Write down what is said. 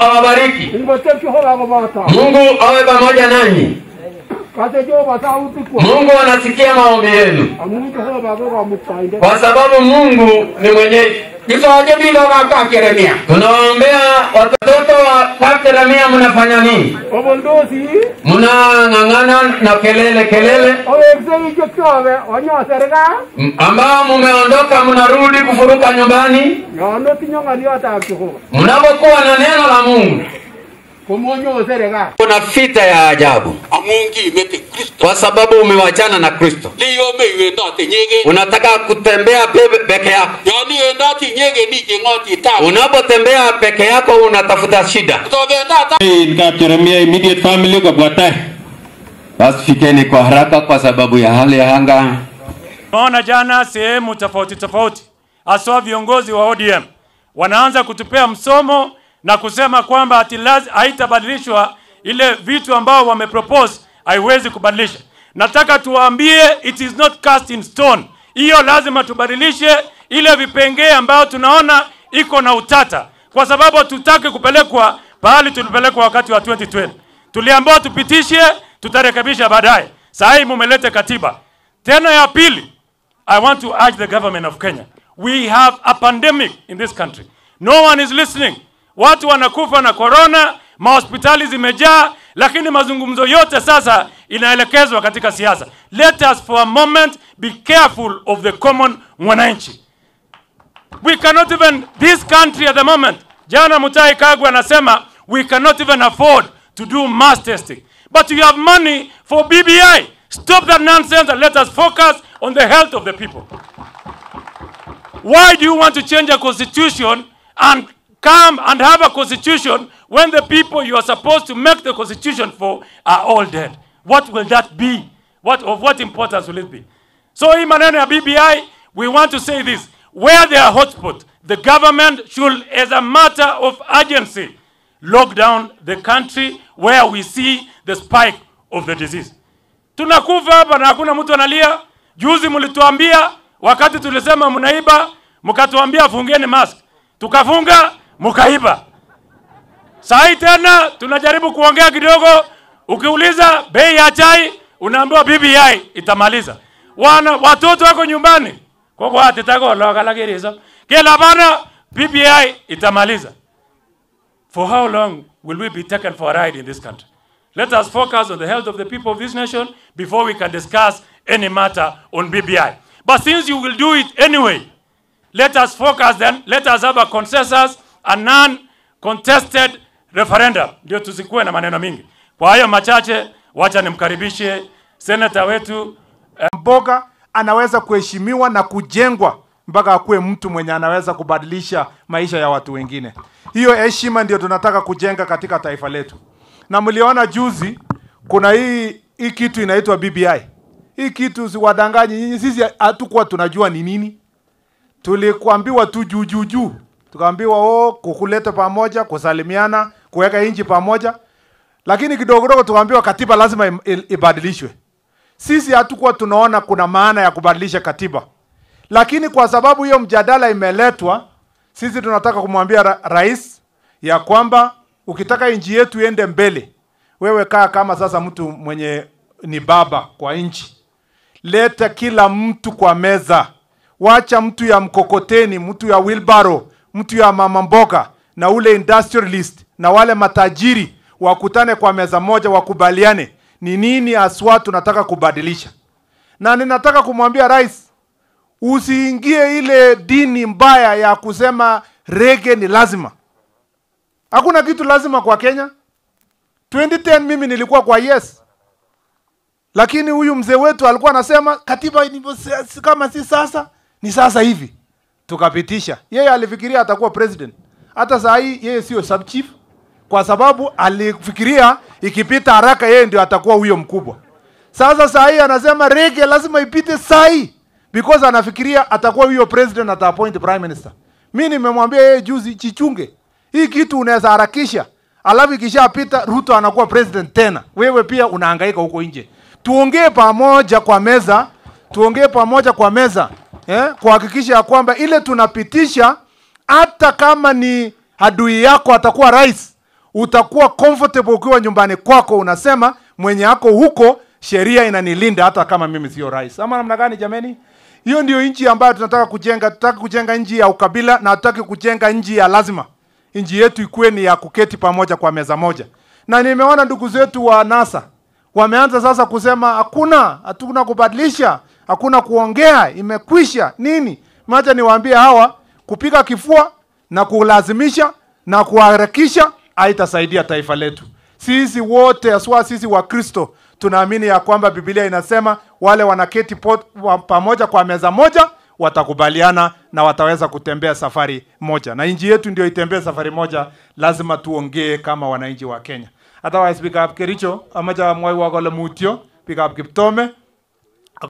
awabariki. Mungu awe pamoja nanyi. Mungu anasikia maombi yenu, kwa sababu Mungu ni mwenyeji kitoaje bila wako akiremea. Tunaombea watoto wakiremea, mnafanya nini? Obondozi mnang'ang'ana na kelele kelele, owezeijokyowe onyo serikali ambao mumeondoka, mnarudi kufuruka nyumbani, yono tinyo ng'oliotab Jehova mnapokuwa na neno la Mungu kumonyo serikali. Kuna fita ya ajabu amungi imete kwa sababu umewachana na Kristo. Unataka kutembea peke yako. Unapotembea peke yako unatafuta shida. Nikawapigania immediate family kwa bwatae, basi fikeni kwa haraka kwa sababu ya hali ya anga. Naona jana sehemu tofauti tofauti, Aswa viongozi wa ODM wanaanza kutupea msomo na kusema kwamba haitabadilishwa ile vitu ambao wamepropose haiwezi kubadilisha. Nataka tuwaambie it is not cast in stone, hiyo lazima tubadilishe ile vipengee ambayo tunaona iko na utata, kwa sababu hatutaki kupelekwa pahali tulipelekwa wakati wa 2020. Tuliambiwa tupitishe, tutarekebisha baadaye. Sasa hii mumelete katiba tena. Ya pili, I want to urge the government of Kenya, we have a pandemic in this country, no one is listening. Watu wanakufa na corona, mahospitali zimejaa, lakini mazungumzo yote sasa inaelekezwa katika siasa. Let us for a moment be careful of the common mwananchi. We cannot even this country at the moment. Jana Mutai Kagwe anasema we cannot even afford to do mass testing, but you have money for BBI. Stop that nonsense and let us focus on the health of the people. Why do you want to change a constitution and come and have a constitution when the people you are supposed to make the constitution for are all dead? What will that be? What, of what importance will it be? So in Manana BBI, we want to say this. Where there are hotspots, the government should, as a matter of urgency, lock down the country where we see the spike of the disease. Tunakufa hapa na hakuna mtu analia. Juzi mulituambia, wakati tulisema munaiba, mukatuambia fungeni mask, tukafunga mukaiba. Sahi tena tunajaribu kuongea kidogo, ukiuliza bei ya chai unaambiwa BBI itamaliza. Wana watoto wako nyumbani koko atetagologa lagiriso kila bana BBI itamaliza. For how long will we be taken for a ride in this country? Let us focus on the health of the people of this nation before we can discuss any matter on BBI. But since you will do it anyway, let us focus then, let us have a consensus, a non-contested referendum, ndio tusikuwe na maneno mingi. Kwa hayo machache, wacha nimkaribishe senator wetu eh. Mboga anaweza kuheshimiwa na kujengwa mpaka akuwe mtu mwenye anaweza kubadilisha maisha ya watu wengine. Hiyo heshima ndio tunataka kujenga katika taifa letu, na mliona juzi kuna hii hii kitu inaitwa BBI. Hii kitu siwadanganyi nyinyi, sisi hatukuwa tunajua ni nini, tulikuambiwa tu juu juu juu, tukaambiwa oh, kukuleta pamoja, kusalimiana kuweka nchi pamoja, lakini kidogo kidogo tukaambiwa katiba lazima ibadilishwe. Sisi hatukuwa tunaona kuna maana ya kubadilisha katiba, lakini kwa sababu hiyo mjadala imeletwa, sisi tunataka kumwambia ra rais ya kwamba ukitaka nchi yetu iende mbele, wewe kaa kama sasa mtu mwenye ni baba kwa nchi, leta kila mtu kwa meza, wacha mtu ya mkokoteni, mtu ya wilbaro, mtu ya mama mboga na ule industrialist na wale matajiri wakutane kwa meza moja, wakubaliane ni nini aswa tunataka kubadilisha. Na ninataka kumwambia rais, usiingie ile dini mbaya ya kusema rege ni lazima. Hakuna kitu lazima kwa Kenya. 2010 mimi nilikuwa kwa yes, lakini huyu mzee wetu alikuwa anasema katiba kama si sasa ni sasa hivi, tukapitisha. Yeye alifikiria atakuwa president, hata saa hii yeye sio sub chief kwa sababu alifikiria ikipita haraka yeye ndio atakuwa huyo mkubwa. Sasa saa hii anasema rege lazima ipite saa hii because anafikiria atakuwa huyo president ata appoint prime minister. Mimi nimemwambia yeye juzi, chichunge hii kitu, unaweza harakisha, alafu ikishapita Ruto anakuwa president tena, wewe pia unahangaika huko nje. Tuongee pamoja kwa meza, tuongee pamoja kwa meza eh, kuhakikisha ya kwamba ile tunapitisha, hata kama ni adui yako atakuwa rais, utakuwa comfortable ukiwa nyumbani kwako, unasema mwenye ako huko, sheria inanilinda hata kama mimi sio rais. Ama namna gani jameni? Hiyo ndio nchi ambayo tunataka kujenga. Tunataka kujenga nchi ya ukabila na hatutaki kujenga nchi ya lazima. Nchi yetu ikuwe ni ya kuketi pamoja kwa meza moja, na nimeona ndugu zetu wa NASA wameanza sasa kusema hakuna, hatuna kubadilisha, hakuna kuongea, imekwisha nini. Macha niwaambie hawa, kupiga kifua na kulazimisha na kuharakisha haitasaidia taifa letu. Sisi wote aswa sisi wa Kristo tunaamini ya kwamba Biblia inasema wale wanaketi pot, wa, pamoja kwa meza moja watakubaliana na wataweza kutembea safari moja, na nchi yetu ndio itembee safari moja. Lazima tuongee kama wananchi wa Kenya. Otherwise, pick up Kericho amaja mwai wagole mutio pick up Kiptome